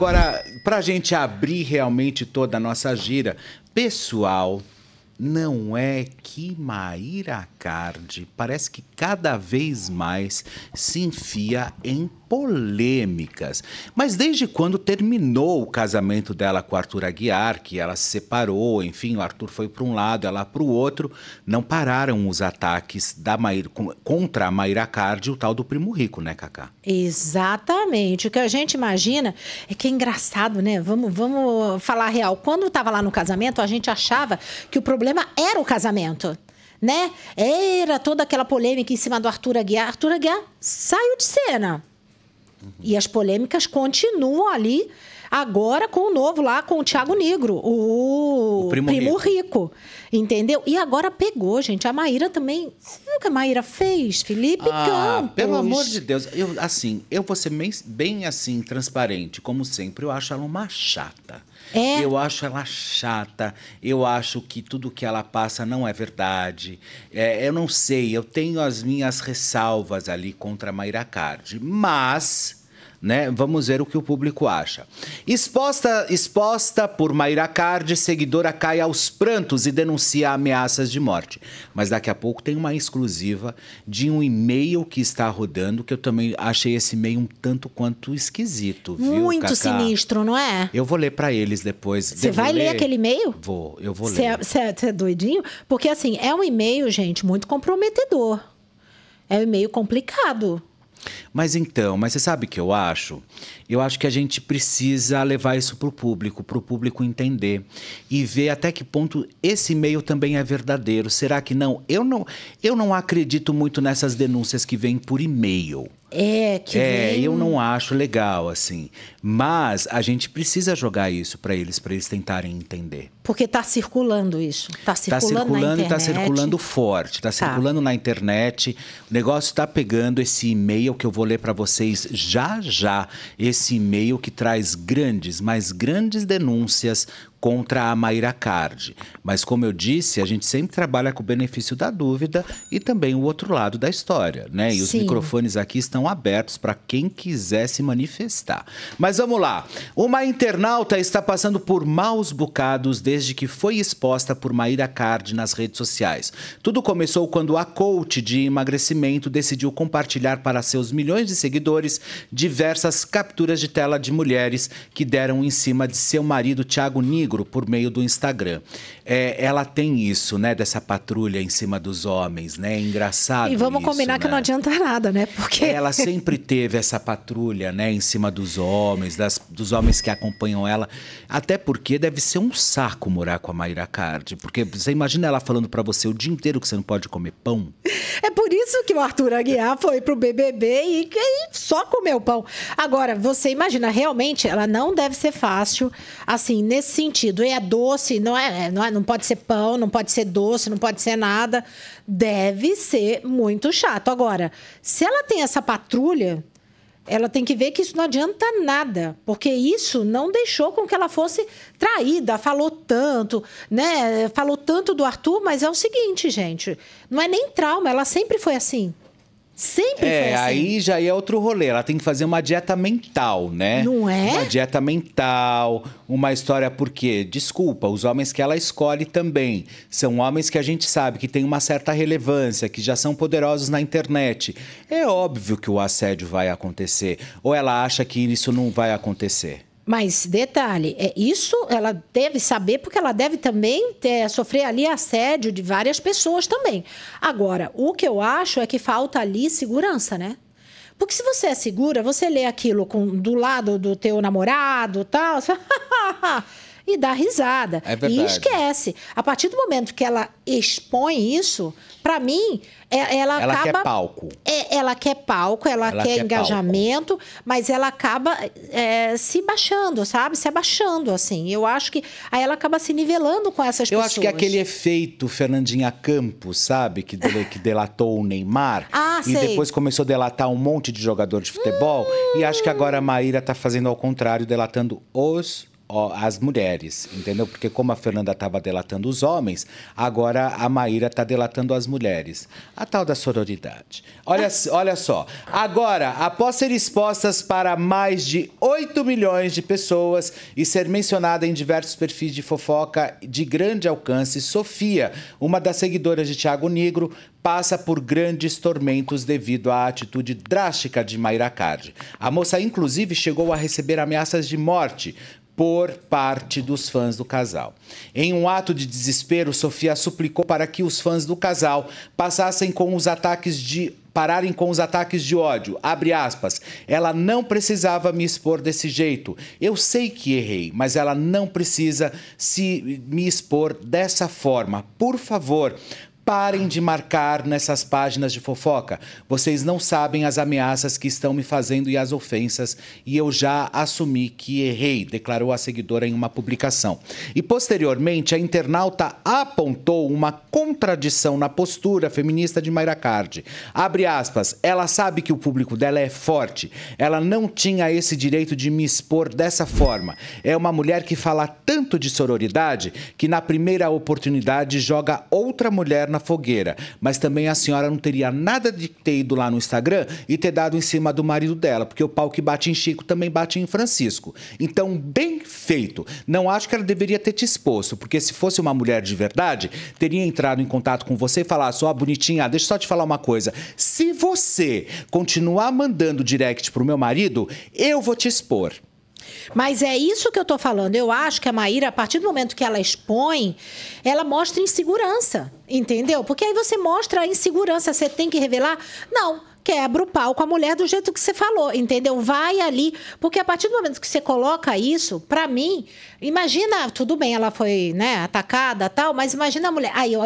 Agora, para a gente abrir realmente toda a nossa gira, pessoal, não é que Maíra Cardi parece que cada vez mais se enfia em polêmicas. Mas desde quando terminou o casamento dela com Arthur Aguiar, que ela se separou, enfim, o Arthur foi para um lado, ela para o outro, não pararam os ataques da Maíra, contra a Maira Cardi, o tal do primo rico, né, Cacá? Exatamente. O que a gente imagina é que é engraçado, né? Vamos, vamos falar real. Quando estava lá no casamento, a gente achava que o problema era o casamento né? Era toda aquela polêmica em cima do Arthur Aguiar. Arthur Aguiar saiu de cena. Uhum. E as polêmicas continuam ali, agora com o novo lá, com o Tiago Negro, o, o primo, primo rico. rico. Entendeu? E agora pegou, gente. A Maíra também. Você viu o que a Maíra fez? Felipe ah, Campos. Pelo amor de Deus. Eu, assim, eu vou ser bem, bem assim, transparente, como sempre. Eu acho ela uma chata. É. Eu acho ela chata. Eu acho que tudo que ela passa não é verdade. É, eu não sei. Eu tenho as minhas ressalvas ali contra a Mayra Card. Mas né? Vamos ver o que o público acha. Exposta, exposta por Mayra Cardi, seguidora cai aos prantos e denuncia ameaças de morte. Mas daqui a pouco tem uma exclusiva de um e-mail que está rodando, que eu também achei esse e-mail um tanto quanto esquisito, viu, Muito Cacá? sinistro, não é? Eu vou ler para eles depois. Você vai ler aquele e-mail? Vou, eu vou é, ler. Você é, é doidinho? Porque assim, é um e-mail, gente, muito comprometedor. É um e-mail complicado. Mas então, mas você sabe o que eu acho? Eu acho que a gente precisa levar isso para o público, para o público entender e ver até que ponto esse meio também é verdadeiro. Será que não? Eu não, eu não acredito muito nessas denúncias que vêm por e-mail. É, que É, eu não acho legal, assim. Mas a gente precisa jogar isso para eles, para eles tentarem entender. Porque está circulando isso. Está tá circulando, tá circulando está circulando forte. Está tá. circulando na internet. O negócio está pegando esse e-mail que eu vou ler para vocês já já. Esse e-mail que traz grandes, mas grandes denúncias contra a Mayra Card. Mas, como eu disse, a gente sempre trabalha com o benefício da dúvida e também o outro lado da história, né? E Sim. os microfones aqui estão abertos para quem quiser se manifestar. Mas vamos lá. Uma internauta está passando por maus bocados desde que foi exposta por Mayra Card nas redes sociais. Tudo começou quando a coach de emagrecimento decidiu compartilhar para seus milhões de seguidores diversas capturas de tela de mulheres que deram em cima de seu marido, Thiago Nido negro por meio do Instagram. É, ela tem isso, né? Dessa patrulha em cima dos homens, né? É engraçado. E vamos isso, combinar né? que não adianta nada, né? Porque. Ela sempre teve essa patrulha, né? Em cima dos homens, das, dos homens que acompanham ela. Até porque deve ser um saco morar com a Mayra Card. Porque você imagina ela falando para você o dia inteiro que você não pode comer pão. É por isso que o Arthur Aguiar foi pro BBB e, e só comeu pão. Agora, você imagina, realmente, ela não deve ser fácil, assim, nesse sentido sentido. É doce, não é, é, não é, não pode ser pão, não pode ser doce, não pode ser nada. Deve ser muito chato. Agora, se ela tem essa patrulha, ela tem que ver que isso não adianta nada, porque isso não deixou com que ela fosse traída, falou tanto, né? Falou tanto do Arthur, mas é o seguinte, gente, não é nem trauma, ela sempre foi assim. Sempre é, foi assim. aí já é outro rolê. Ela tem que fazer uma dieta mental, né? Não é? Uma dieta mental, uma história porque, desculpa, os homens que ela escolhe também são homens que a gente sabe que tem uma certa relevância, que já são poderosos na internet. É óbvio que o assédio vai acontecer. Ou ela acha que isso não vai acontecer? Mas detalhe, é isso ela deve saber porque ela deve também ter, sofrer ali assédio de várias pessoas também. Agora, o que eu acho é que falta ali segurança, né? Porque se você é segura, você lê aquilo com, do lado do teu namorado, tal, você... e dá risada. É e esquece. A partir do momento que ela expõe isso, para mim, é, ela, ela acaba. Ela quer palco. É, ela quer palco, ela, ela quer, quer, engajamento, palco. mas ela acaba é, se baixando, sabe? Se abaixando, assim. Eu acho que. Aí ela acaba se nivelando com essas Eu pessoas. Eu acho que é aquele efeito Fernandinha Campos, sabe? Que, dele, que delatou o Neymar. Ah, e sei. depois começou a delatar um monte de jogador de futebol. Hum. E acho que agora a Maíra tá fazendo ao contrário, delatando os as mulheres, entendeu? Porque como a Fernanda estava delatando os homens, agora a Maíra está delatando as mulheres. A tal da sororidade. Olha, olha só. Agora, após ser expostas para mais de 8 milhões de pessoas e ser mencionada em diversos perfis de fofoca de grande alcance, Sofia, uma das seguidoras de Tiago Negro, passa por grandes tormentos devido à atitude drástica de Mayra Card. A moça, inclusive, chegou a receber ameaças de morte por parte dos fãs do casal. Em um ato de desespero, Sofia suplicou para que os fãs do casal passassem com os ataques de pararem com os ataques de ódio. Abre aspas. Ela não precisava me expor desse jeito. Eu sei que errei, mas ela não precisa se me expor dessa forma. Por favor, Parem de marcar nessas páginas de fofoca. Vocês não sabem as ameaças que estão me fazendo e as ofensas, e eu já assumi que errei, declarou a seguidora em uma publicação. E posteriormente, a internauta apontou uma contradição na postura feminista de Mayra Cardi. Abre aspas, ela sabe que o público dela é forte. Ela não tinha esse direito de me expor dessa forma. É uma mulher que fala tanto de sororidade que na primeira oportunidade joga outra mulher na fogueira. Mas também a senhora não teria nada de ter ido lá no Instagram e ter dado em cima do marido dela, porque o pau que bate em Chico também bate em Francisco. Então, bem feito. Não acho que ela deveria ter te exposto, porque se fosse uma mulher de verdade, teria entrado em contato com você e falar só, ah, bonitinha, deixa só te falar uma coisa. Se você continuar mandando direct pro meu marido, eu vou te expor. Mas é isso que eu estou falando. Eu acho que a Maíra, a partir do momento que ela expõe, ela mostra insegurança, entendeu? Porque aí você mostra a insegurança, você tem que revelar. Não, quebra o pau com a mulher do jeito que você falou, entendeu? Vai ali, porque a partir do momento que você coloca isso, para mim, imagina, tudo bem, ela foi, né, atacada, tal, mas imagina a mulher, aí eu,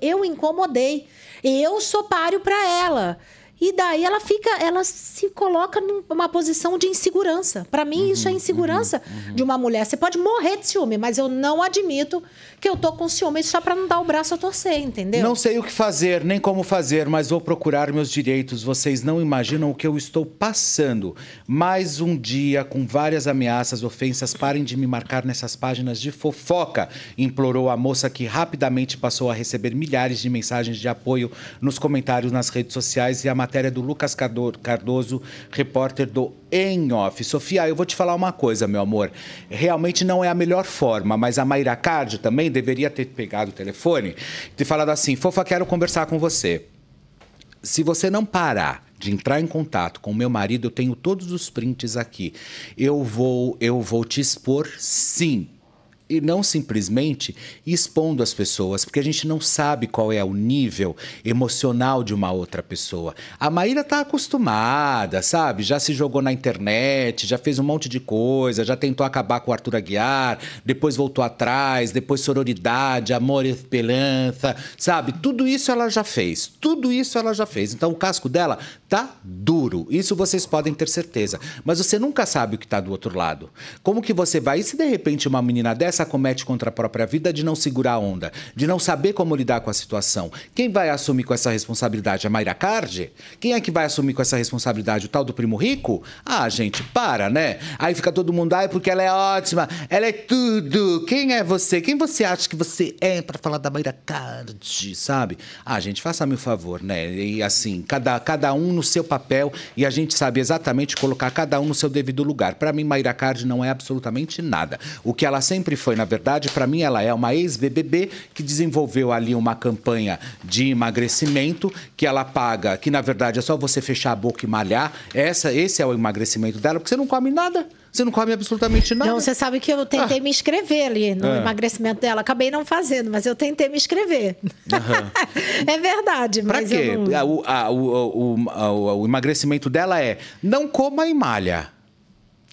eu incomodei, eu sou páreo para ela. E daí ela fica, ela se coloca numa posição de insegurança. Para mim, uhum, isso é uhum, insegurança uhum, uhum. de uma mulher. Você pode morrer de ciúme, mas eu não admito que eu tô com ciúme só para não dar o braço a torcer, entendeu? Não sei o que fazer, nem como fazer, mas vou procurar meus direitos. Vocês não imaginam o que eu estou passando. Mais um dia com várias ameaças, ofensas. Parem de me marcar nessas páginas de fofoca, implorou a moça que rapidamente passou a receber milhares de mensagens de apoio nos comentários nas redes sociais e a matéria do Lucas Cardoso, repórter do Em Off. Sofia, eu vou te falar uma coisa, meu amor. Realmente não é a melhor forma, mas a Mayra Card também deveria ter pegado o telefone e te falado assim: Fofa, quero conversar com você. Se você não parar de entrar em contato com meu marido, eu tenho todos os prints aqui. Eu vou, eu vou te expor, sim e não simplesmente expondo as pessoas, porque a gente não sabe qual é o nível emocional de uma outra pessoa. A Maíra está acostumada, sabe? Já se jogou na internet, já fez um monte de coisa, já tentou acabar com o Arthur Aguiar, depois voltou atrás, depois sororidade, amor e esperança, sabe? Tudo isso ela já fez, tudo isso ela já fez. Então o casco dela tá duro, isso vocês podem ter certeza. Mas você nunca sabe o que está do outro lado. Como que você vai, e se de repente uma menina dessa se comete contra a própria vida de não segurar a onda, de não saber como lidar com a situação. Quem vai assumir com essa responsabilidade? A Mayra Cardi? Quem é que vai assumir com essa responsabilidade? O tal do primo rico? Ah, gente, para, né? Aí fica todo mundo, ai, ah, é porque ela é ótima, ela é tudo. Quem é você? Quem você acha que você é para falar da Mayra Cardi, sabe? Ah, gente, faça-me o favor, né? E assim, cada, cada um no seu papel e a gente sabe exatamente colocar cada um no seu devido lugar. Para mim, Mayra Cardi não é absolutamente nada. O que ela sempre foi, na verdade, para mim ela é uma ex-BBB que desenvolveu ali uma campanha de emagrecimento que ela paga, que na verdade é só você fechar a boca e malhar. Essa, esse é o emagrecimento dela, porque você não come nada. Você não come absolutamente nada. Não, você sabe que eu tentei ah. me inscrever ali no ah. emagrecimento dela. Acabei não fazendo, mas eu tentei me inscrever. Uhum. é verdade, pra mas. quê? Não... O, a, o, o, o emagrecimento dela é não coma e malha.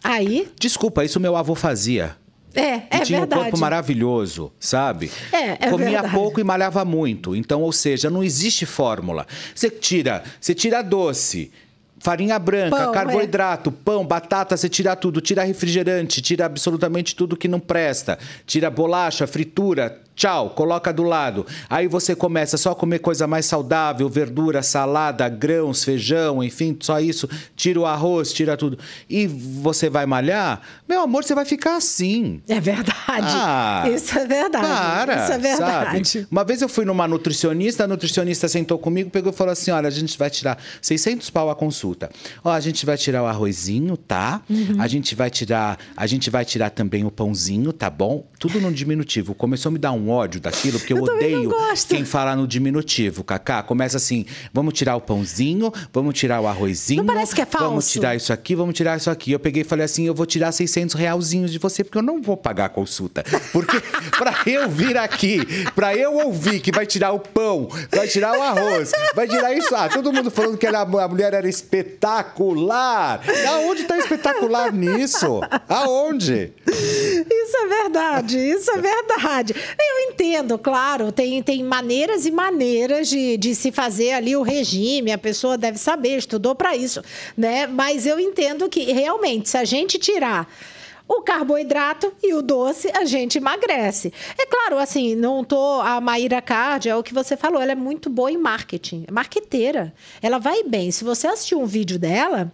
Aí? Desculpa, isso meu avô fazia. É, é e tinha verdade. um corpo maravilhoso, sabe? É, é Comia verdade. pouco e malhava muito. Então, ou seja, não existe fórmula. Você tira, você tira doce, farinha branca, pão, é. carboidrato, é. pão, batata, você tira tudo, tira refrigerante, tira absolutamente tudo que não presta, tira bolacha, fritura, Tchau, coloca do lado. Aí você começa só a comer coisa mais saudável, verdura, salada, grãos, feijão, enfim, só isso. Tira o arroz, tira tudo. E você vai malhar? Meu amor, você vai ficar assim. É verdade. Ah, isso é verdade. Para, isso é verdade. Sabe? Uma vez eu fui numa nutricionista, a nutricionista sentou comigo, pegou e falou assim: "Olha, a gente vai tirar 600 pau a consulta. Ó, a gente vai tirar o arrozinho, tá? Uhum. A gente vai tirar, a gente vai tirar também o pãozinho, tá bom? Tudo no diminutivo. Começou a me dar um um ódio daquilo, porque eu, eu odeio quem fala no diminutivo, Cacá. Começa assim: vamos tirar o pãozinho, vamos tirar o arrozinho. Não parece que é falso. Vamos tirar isso aqui, vamos tirar isso aqui. Eu peguei e falei assim: eu vou tirar 600 realzinhos de você, porque eu não vou pagar a consulta. Porque para eu vir aqui, para eu ouvir que vai tirar o pão, vai tirar o arroz, vai tirar isso. Ah, todo mundo falando que era, a mulher era espetacular. Aonde tá espetacular nisso? Aonde? Isso é verdade, isso é verdade. Eu entendo, claro, tem, tem maneiras e maneiras de, de se fazer ali o regime, a pessoa deve saber, estudou para isso, né? Mas eu entendo que realmente, se a gente tirar o carboidrato e o doce, a gente emagrece. É claro, assim, não tô. A Maíra Card, é o que você falou, ela é muito boa em marketing, é marqueteira. Ela vai bem. Se você assistir um vídeo dela,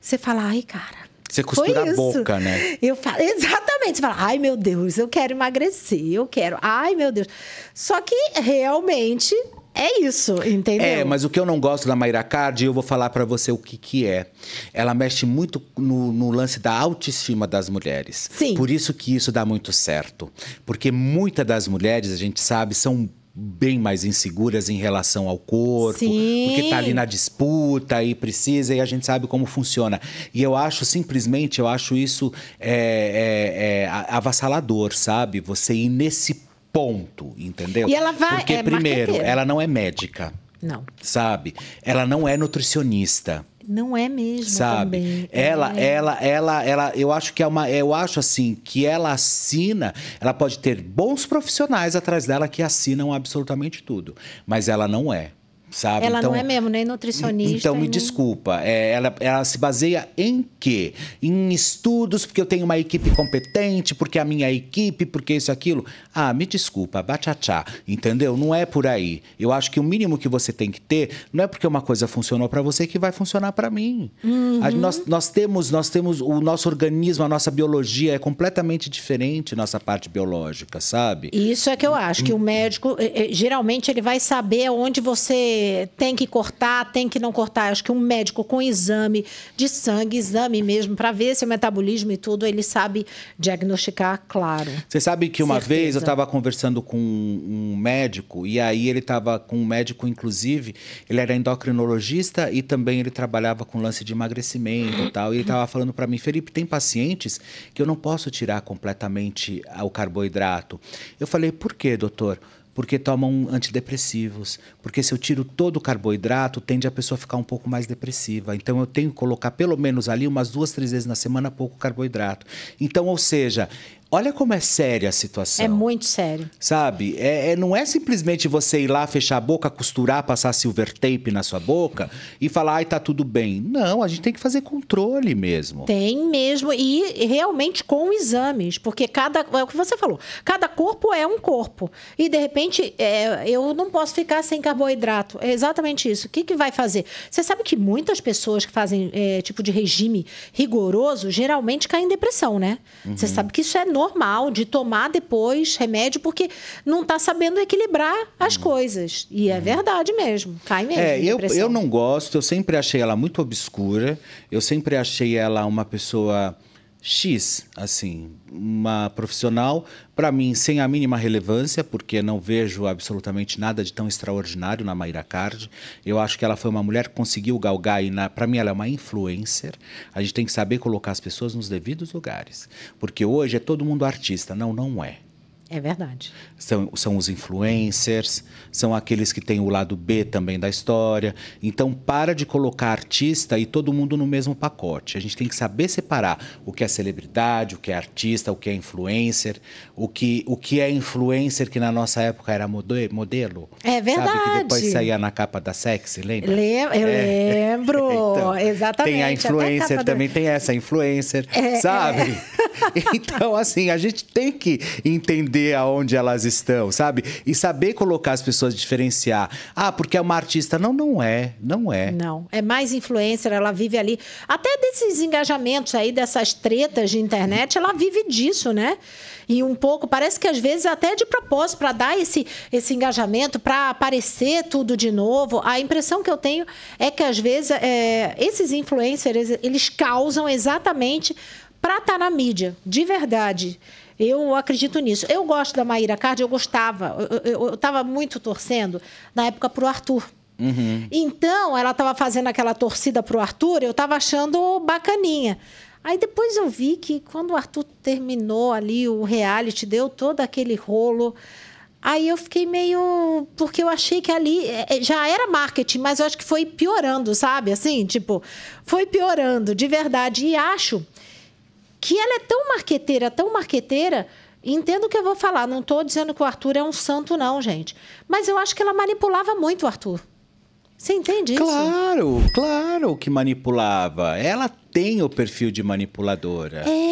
você fala, ai, cara, você costura a boca, né? Eu falo, exatamente. Você fala, ai meu Deus, eu quero emagrecer, eu quero, ai meu Deus. Só que realmente é isso, entendeu? É, mas o que eu não gosto da Mayra Card, eu vou falar para você o que, que é. Ela mexe muito no, no, lance da autoestima das mulheres. Sim. Por isso que isso dá muito certo. Porque muitas das mulheres, a gente sabe, são bem mais inseguras em relação ao corpo, Sim. porque tá ali na disputa e precisa e a gente sabe como funciona. E eu acho simplesmente, eu acho isso é, é, é avassalador, sabe? Você ir nesse ponto, entendeu? E ela vai porque é primeiro, ela não é médica. Não. Sabe? Ela não é nutricionista não é mesmo sabe também. ela é. ela ela ela eu acho que é uma eu acho assim que ela assina ela pode ter bons profissionais atrás dela que assinam absolutamente tudo mas ela não é Sabe? Ela então, não é mesmo, nem nutricionista. Então, me nem... desculpa. É, ela, ela se baseia em quê? Em estudos, porque eu tenho uma equipe competente, porque é a minha equipe, porque isso, aquilo. Ah, me desculpa, bachachá, entendeu? Não é por aí. Eu acho que o mínimo que você tem que ter não é porque uma coisa funcionou para você que vai funcionar para mim. Uhum. A, nós, nós, temos, nós temos o nosso organismo, a nossa biologia é completamente diferente, nossa parte biológica, sabe? Isso é que eu acho, que o médico, é, é, geralmente, ele vai saber onde você tem que cortar, tem que não cortar. Acho que um médico com exame de sangue, exame mesmo, para ver se o metabolismo e tudo, ele sabe diagnosticar, claro. Você sabe que uma Certeza. vez eu estava conversando com um médico, e aí ele estava com um médico, inclusive, ele era endocrinologista e também ele trabalhava com lance de emagrecimento e tal. E ele estava falando para mim, Felipe, tem pacientes que eu não posso tirar completamente o carboidrato. Eu falei, por quê, doutor? porque tomam antidepressivos, porque se eu tiro todo o carboidrato, tende a pessoa a ficar um pouco mais depressiva. Então eu tenho que colocar pelo menos ali umas duas, três vezes na semana pouco carboidrato. Então, ou seja, Olha como é séria a situação. É muito sério. Sabe? É, é, não é simplesmente você ir lá, fechar a boca, costurar, passar silver tape na sua boca e falar, ai, tá tudo bem. Não, a gente tem que fazer controle mesmo. Tem mesmo. E realmente com exames. Porque cada. É o que você falou. Cada corpo é um corpo. E, de repente, é, eu não posso ficar sem carboidrato. É exatamente isso. O que, que vai fazer? Você sabe que muitas pessoas que fazem é, tipo de regime rigoroso geralmente caem em depressão, né? Uhum. Você sabe que isso é normal de tomar depois remédio porque não está sabendo equilibrar as uhum. coisas. E é uhum. verdade mesmo, cai mesmo. É, eu, eu não gosto, eu sempre achei ela muito obscura, eu sempre achei ela uma pessoa X, assim, uma profissional, para mim, sem a mínima relevância, porque não vejo absolutamente nada de tão extraordinário na Mayra Card. Eu acho que ela foi uma mulher que conseguiu galgar, e para mim ela é uma influencer. A gente tem que saber colocar as pessoas nos devidos lugares, porque hoje é todo mundo artista. Não, não é. É verdade. São, são os influencers, são aqueles que têm o lado B também da história. Então, para de colocar artista e todo mundo no mesmo pacote. A gente tem que saber separar o que é celebridade, o que é artista, o que é influencer, o que, o que é influencer que na nossa época era modelo. É verdade. Sabe que depois saía na capa da Sexy, lembra? Lem eu é. lembro, então, exatamente. Tem a influencer a também, do... tem essa influencer, é, é. sabe? É. então, assim, a gente tem que entender aonde elas estão, sabe? E saber colocar as pessoas, diferenciar. Ah, porque é uma artista. Não, não é. Não é. Não. É mais influencer, ela vive ali. Até desses engajamentos aí, dessas tretas de internet, ela vive disso, né? E um pouco, parece que às vezes até de propósito, para dar esse, esse engajamento, para aparecer tudo de novo. A impressão que eu tenho é que às vezes é, esses influencers, eles causam exatamente para estar tá na mídia, de verdade. Eu acredito nisso. Eu gosto da Maíra Cardi, eu gostava. Eu estava muito torcendo na época para o Arthur. Uhum. Então, ela estava fazendo aquela torcida para o Arthur, eu estava achando bacaninha. Aí depois eu vi que quando o Arthur terminou ali o reality, deu todo aquele rolo. Aí eu fiquei meio. Porque eu achei que ali é, é, já era marketing, mas eu acho que foi piorando, sabe? Assim, tipo, foi piorando, de verdade. E acho que ela é tão marqueteira, tão marqueteira, entendo o que eu vou falar, não estou dizendo que o Arthur é um santo, não, gente. Mas eu acho que ela manipulava muito o Arthur. Você entende isso? Claro, claro que manipulava. Ela tem o perfil de manipuladora. É.